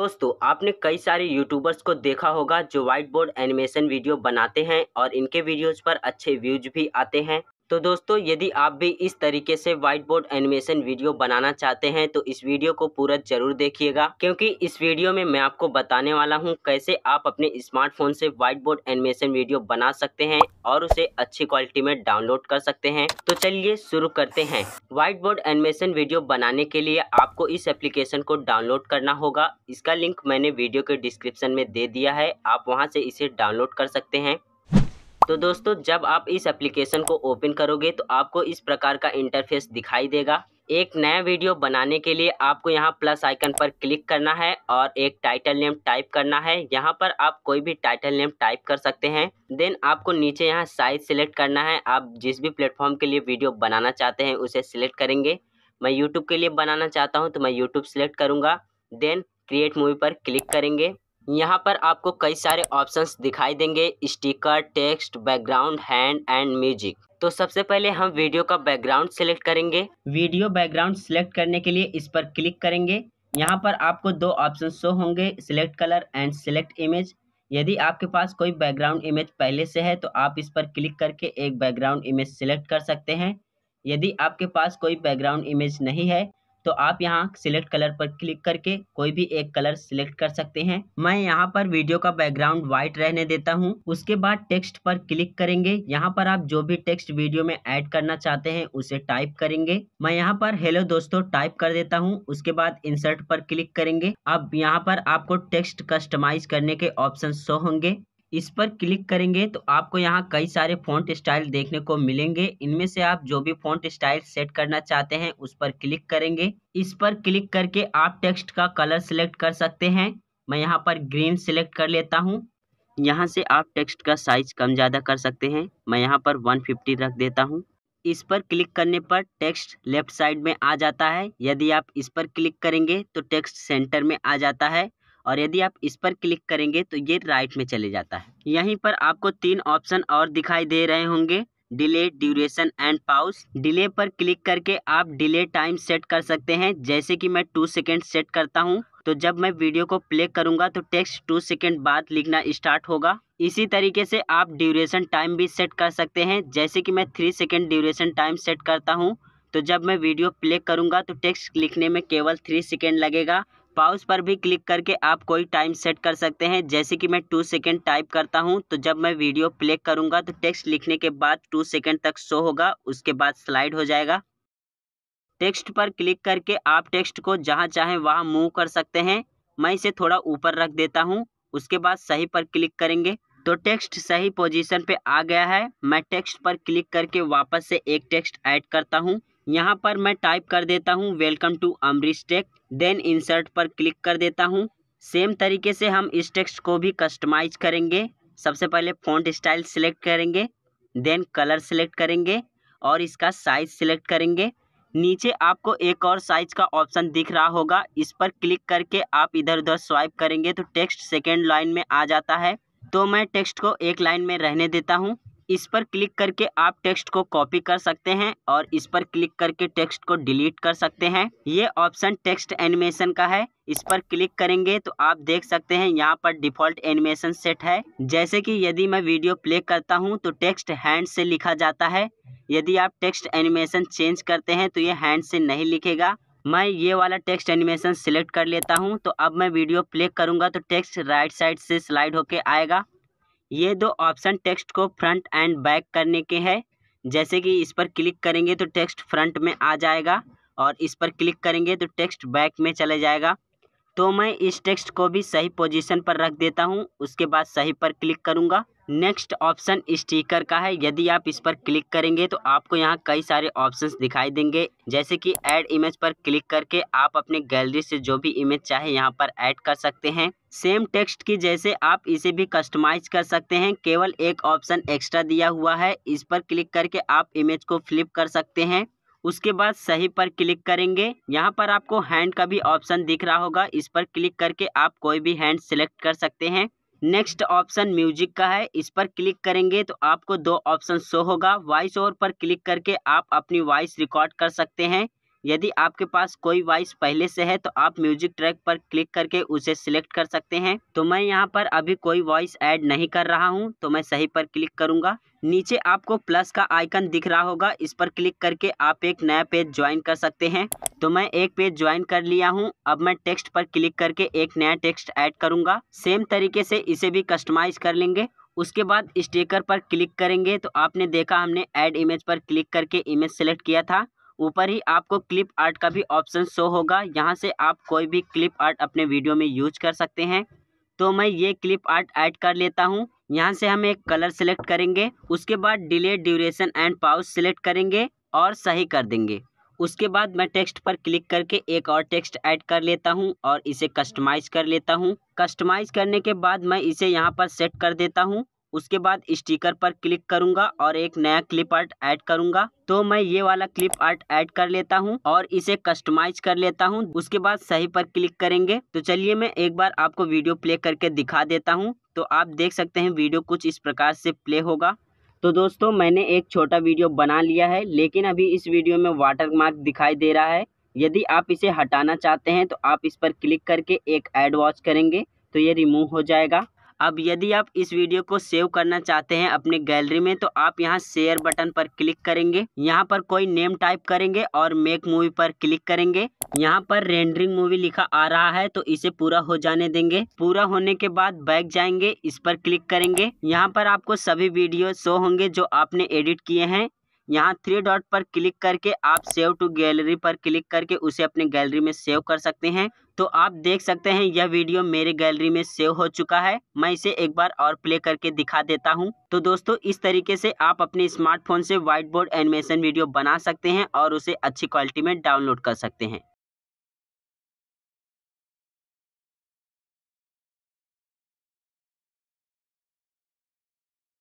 दोस्तों आपने कई सारे यूट्यूबर्स को देखा होगा जो व्हाइट बोर्ड एनिमेशन वीडियो बनाते हैं और इनके वीडियोस पर अच्छे व्यूज भी आते हैं तो दोस्तों यदि आप भी इस तरीके से व्हाइट बोर्ड एनिमेशन वीडियो बनाना चाहते हैं तो इस वीडियो को पूरा जरूर देखिएगा क्योंकि इस वीडियो में मैं आपको बताने वाला हूं कैसे आप अपने स्मार्टफोन से व्हाइट बोर्ड एनिमेशन वीडियो बना सकते हैं और उसे अच्छी क्वालिटी में डाउनलोड कर सकते हैं तो चलिए शुरू करते हैं व्हाइट बोर्ड एनिमेशन वीडियो बनाने के लिए आपको इस एप्लीकेशन को डाउनलोड करना होगा इसका लिंक मैंने वीडियो के डिस्क्रिप्शन में दे दिया है आप वहाँ से इसे डाउनलोड कर सकते हैं तो दोस्तों जब आप इस एप्लीकेशन को ओपन करोगे तो आपको इस प्रकार का इंटरफेस दिखाई देगा एक नया वीडियो बनाने के लिए आपको यहाँ प्लस आइकन पर क्लिक करना है और एक टाइटल नेम टाइप करना है यहाँ पर आप कोई भी टाइटल नेम टाइप कर सकते हैं देन आपको नीचे यहाँ साइज सिलेक्ट करना है आप जिस भी प्लेटफॉर्म के लिए वीडियो बनाना चाहते हैं उसे सिलेक्ट करेंगे मैं यूट्यूब के लिए बनाना चाहता हूँ तो मैं यूट्यूब सिलेक्ट करूँगा देन क्रिएट मूवी पर क्लिक करेंगे यहाँ पर आपको कई सारे ऑप्शंस दिखाई देंगे sticker text background hand and music तो सबसे पहले हम वीडियो का बैकग्राउंड सिलेक्ट करेंगे वीडियो बैकग्राउंड सिलेक्ट करने के लिए इस पर क्लिक करेंगे यहाँ पर आपको दो ऑप्शन शो होंगे select colour and select image यदि आपके पास कोई बैकग्राउंड इमेज पहले से है तो आप इस पर क्लिक करके एक बैकग्राउंड इमेज सिलेक्ट कर सकते हैं यदि आपके पास कोई बैकग्राउंड इमेज नहीं है तो आप यहाँ सिलेक्ट कलर पर क्लिक करके कोई भी एक कलर सिलेक्ट कर सकते हैं मैं यहाँ पर वीडियो का बैकग्राउंड व्हाइट रहने देता हूँ उसके बाद टेक्स्ट पर क्लिक करेंगे यहाँ पर आप जो भी टेक्स्ट वीडियो में ऐड करना चाहते हैं उसे टाइप करेंगे मैं यहाँ पर हेलो दोस्तों टाइप कर देता हूँ उसके बाद इंसर्ट पर क्लिक करेंगे अब यहाँ पर आपको टेक्स्ट कस्टमाइज करने के ऑप्शन शो होंगे इस पर क्लिक करेंगे तो आपको यहाँ कई सारे फ़ॉन्ट स्टाइल देखने को मिलेंगे इनमें से आप जो भी फ़ॉन्ट स्टाइल सेट करना चाहते हैं उस पर क्लिक करेंगे इस पर क्लिक करके आप टेक्स्ट का कलर सिलेक्ट कर सकते हैं मैं यहाँ पर ग्रीन सिलेक्ट कर लेता हूँ यहाँ से आप टेक्स्ट का साइज कम ज़्यादा कर सकते हैं मैं यहाँ पर वन रख देता हूँ इस पर क्लिक करने पर टेक्स्ट लेफ्ट साइड में आ जाता है यदि आप इस पर क्लिक करेंगे तो टेक्स्ट सेंटर में आ जाता है और यदि आप इस पर क्लिक करेंगे तो ये राइट में चले जाता है यहीं पर आपको तीन ऑप्शन और दिखाई दे रहे होंगे delay duration and pause delay पर क्लिक करके आप डिले टाइम सेट कर सकते हैं जैसे कि मैं टू सेकेंड सेट करता हूँ तो जब मैं वीडियो को प्ले करूंगा तो टेक्स्ट टू सेकेंड बाद लिखना स्टार्ट होगा इसी तरीके से आप ड्यूरेशन टाइम भी सेट कर सकते हैं जैसे कि मैं three second duration time set करता हूँ तो जब मैं वीडियो प्ले करूंगा तो टेक्स्ट लिखने में केवल थ्री सेकेंड लगेगा पाउस पर भी क्लिक करके आप कोई टाइम सेट कर सकते हैं जैसे कि मैं टू सेकेंड टाइप करता हूं तो जब मैं वीडियो प्ले करूंगा तो टेक्स्ट लिखने के बाद टू सेकेंड तक शो होगा उसके बाद स्लाइड हो जाएगा टेक्स्ट पर क्लिक करके आप टेक्स्ट को जहां चाहें वहां मूव कर सकते हैं मैं इसे थोड़ा ऊपर रख देता हूँ उसके बाद सही पर क्लिक करेंगे तो टेक्स्ट सही पोजिशन पे आ गया है मैं टेक्स्ट पर क्लिक करके वापस से एक टेक्स्ट ऐड करता हूँ यहाँ पर मैं टाइप कर देता हूँ welcome to Amrish tech then insert पर क्लिक कर देता हूँ सेम तरीके से हम इस टेक्स्ट को भी कस्टमाइज करेंगे सबसे पहले फ़ॉन्ट स्टाइल सिलेक्ट करेंगे देन कलर सिलेक्ट करेंगे और इसका साइज़ सिलेक्ट करेंगे नीचे आपको एक और साइज़ का ऑप्शन दिख रहा होगा इस पर क्लिक करके आप इधर उधर स्वाइप करेंगे तो टेक्स्ट सेकेंड लाइन में आ जाता है तो मैं टेक्स्ट को एक लाइन में रहने देता हूँ इस पर क्लिक करके आप टेक्स्ट को कॉपी कर सकते हैं और इस पर क्लिक करके टेक्स्ट को डिलीट कर सकते हैं ये ऑप्शन टेक्स्ट एनिमेशन का है इस पर क्लिक करेंगे तो आप देख सकते हैं यहाँ पर डिफॉल्ट एनिमेशन सेट है जैसे कि यदि मैं वीडियो प्ले करता हूँ तो टेक्स्ट हैंड से लिखा जाता है यदि आप टेक्स्ट एनिमेशन चेंज करते हैं तो ये हैंड से नहीं लिखेगा मैं ये वाला टेक्स्ट एनिमेशन सिलेक्ट कर लेता हूँ तो अब मैं वीडियो प्ले करूँगा तो टेक्स्ट राइट साइड से स्लाइड होके आएगा ये दो ऑप्शन टेक्स्ट को फ्रंट एंड बैक करने के हैं जैसे कि इस पर क्लिक करेंगे तो टेक्स्ट फ्रंट में आ जाएगा और इस पर क्लिक करेंगे तो टेक्स्ट बैक में चले जाएगा तो मैं इस टेक्स्ट को भी सही पोजीशन पर रख देता हूँ उसके बाद सही पर क्लिक करूँगा नेक्स्ट ऑप्शन स्टिकर का है यदि आप इस पर क्लिक करेंगे तो आपको यहाँ कई सारे ऑप्शंस दिखाई देंगे जैसे कि ऐड इमेज पर क्लिक करके आप अपने गैलरी से जो भी इमेज चाहे यहाँ पर ऐड कर सकते हैं सेम टेक्स्ट की जैसे आप इसे भी कस्टमाइज कर सकते हैं केवल एक ऑप्शन एक्स्ट्रा दिया हुआ है इस पर क्लिक करके आप इमेज को फ्लिप कर सकते हैं उसके बाद सही पर क्लिक करेंगे यहाँ पर आपको हैंड का भी ऑप्शन दिख रहा होगा इस पर क्लिक करके आप कोई भी हैंड सेलेक्ट कर सकते हैं नेक्स्ट ऑप्शन म्यूजिक का है इस पर क्लिक करेंगे तो आपको दो ऑप्शन शो होगा वॉइस ओवर पर क्लिक करके आप अपनी वॉइस रिकॉर्ड कर सकते हैं यदि आपके पास कोई वॉइस पहले से है तो आप म्यूजिक ट्रैक पर क्लिक करके उसे सिलेक्ट कर सकते हैं तो मैं यहाँ पर अभी कोई वॉइस ऐड नहीं कर रहा हूँ तो मैं सही पर क्लिक करूँगा नीचे आपको प्लस का आइकन दिख रहा होगा इस पर क्लिक करके आप एक नया पेज ज्वाइन कर सकते हैं तो मैं एक पेज ज्वाइन कर लिया हूँ अब मैं टेक्स्ट पर क्लिक करके एक नया टेक्स्ट ऐड करूंगा सेम तरीके से इसे भी कस्टमाइज कर लेंगे उसके बाद स्टिकर पर क्लिक करेंगे तो आपने देखा हमने ऐड इमेज पर क्लिक करके इमेज सेलेक्ट किया था ऊपर ही आपको क्लिप आर्ट का भी ऑप्शन शो होगा यहाँ से आप कोई भी क्लिप आर्ट अपने वीडियो में यूज कर सकते हैं तो मैं ये क्लिप आर्ट ऐड कर लेता हूँ यहाँ से हम एक कलर सेलेक्ट करेंगे उसके बाद delay duration and pause select करेंगे और सही कर देंगे उसके बाद मैं टेक्स्ट पर क्लिक करके एक और टेक्स्ट ऐड कर लेता हूँ और इसे कस्टमाइज कर लेता हूँ कस्टमाइज करने के बाद मैं इसे यहाँ पर सेट कर देता हूँ उसके बाद स्टिकर पर क्लिक करूंगा और एक नया क्लिप आर्ट ऐड करूंगा तो मैं ये वाला क्लिप आर्ट ऐड कर लेता हूँ और इसे कस्टमाइज कर लेता हूँ उसके बाद सही पर क्लिक करेंगे तो चलिए मैं एक बार आपको वीडियो प्ले करके दिखा देता हूँ तो आप देख सकते हैं वीडियो कुछ इस प्रकार से प्ले होगा तो दोस्तों मैंने एक छोटा वीडियो बना लिया है लेकिन अभी इस वीडियो में वाटर मार्क दिखाई दे रहा है यदि आप इसे हटाना चाहते हैं तो आप इस पर क्लिक करके एक एड वॉच करेंगे तो ये रिमूव हो जाएगा अब यदि आप इस वीडियो को सेव करना चाहते हैं अपने गैलरी में तो आप यहाँ शेयर बटन पर क्लिक करेंगे यहाँ पर कोई नेम टाइप करेंगे और मेक मूवी पर क्लिक करेंगे यहाँ पर रेंडरिंग मूवी लिखा आ रहा है तो इसे पूरा हो जाने देंगे पूरा होने के बाद बैक जाएंगे इस पर क्लिक करेंगे यहाँ पर आपको सभी वीडियो शो होंगे जो आपने एडिट किए हैं यहाँ थ्री डॉट पर क्लिक करके आप सेव टू गैलरी पर क्लिक करके उसे अपने गैलरी में सेव कर सकते हैं तो आप देख सकते हैं यह वीडियो मेरे गैलरी में सेव हो चुका है मैं इसे एक बार और प्ले करके दिखा देता हूं। तो दोस्तों इस तरीके से आप अपने स्मार्टफोन से व्हाइट बोर्ड एनिमेशन वीडियो बना सकते हैं और उसे अच्छी क्वालिटी में डाउनलोड कर सकते हैं